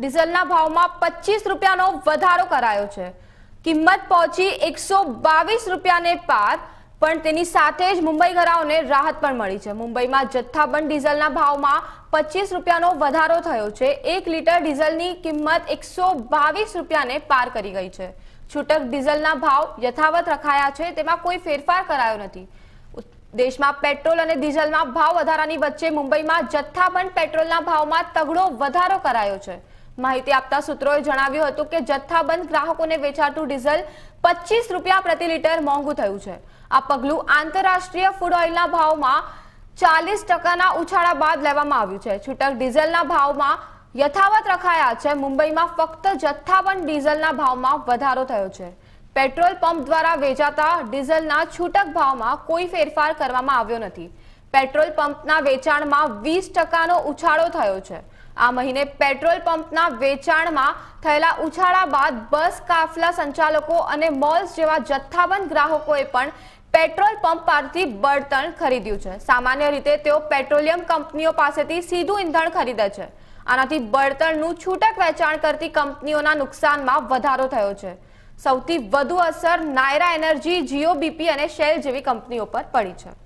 ડીઝલના ભાવમાં પચીસ રૂપિયાનો વધારો કરાયો છે કિંમત પહોંચી એકસો બાવીસ રૂપિયાને પાર પણ તેની સાથે જ મુંબઈ ઘરાઓને રાહત પણ મળી છે મુંબઈમાં જથ્થાબંધ ડીઝલના ભાવમાં પચીસ રૂપિયાનો વધારો થયો છે એક લીટર ડીઝલની કિંમત એકસો બાવીસ રૂપિયાને પાર કરી ગઈ છે છૂટક ડીઝલના ભાવ યથાવત રખાયા છે તેમાં કોઈ ફેરફાર કરાયો નથી દેશમાં પેટ્રોલ અને ડીઝલના ભાવ વધારાની વચ્ચે મુંબઈમાં જથ્થાબંધ પેટ્રોલના ભાવમાં તગડો વધારો કરાયો છે માહિતી આપતા સૂત્રોએ જણાવ્યું હતું કે જથ્થાબંધ ગ્રાહકોને વેચાતું ડીઝલ પચીસ રૂપિયા પ્રતિ લીટર મોંઘું થયું છે આ પગલું આંતરરાષ્ટ્રીય ફૂડ ઓઇલના ભાવમાં ચાલીસ ટકાના ઉછાળા બાદ લેવામાં આવ્યું છે છૂટક ડીઝલના ભાવમાં યથાવત રખાયા છે મુંબઈમાં ફક્ત જથ્થાબંધ ડીઝલના ભાવમાં વધારો થયો છે પેટ્રોલ પંપ દ્વારા વેચાતા ડીઝલના છૂટક ભાવમાં કોઈ ફેરફાર કરવામાં આવ્યો નથી પેટ્રોલ પંપના વેચાણમાં વીસ ટકાનો ઉછાળો થયો છે આ મહિને પેટ્રોલ પંપના વેચાણમાં થયેલા ઉછાળા બાદ બસ કાફલા સંચાલકો અને મોલ્સ જેવા જથ્થાબંધ ગ્રાહકોએ પણ પેટ્રોલ પંપ પરથી બળતણ ખરીદ્યું છે સામાન્ય રીતે તેઓ પેટ્રોલિયમ કંપનીઓ પાસેથી સીધું ઈંધણ ખરીદે છે આનાથી બળતણનું છૂટક વેચાણ કરતી કંપનીઓના નુકસાનમાં વધારો થયો છે સૌથી વધુ અસર નાયરા એનર્જી જીઓ બીપી અને શેલ જેવી કંપનીઓ પર પડી છે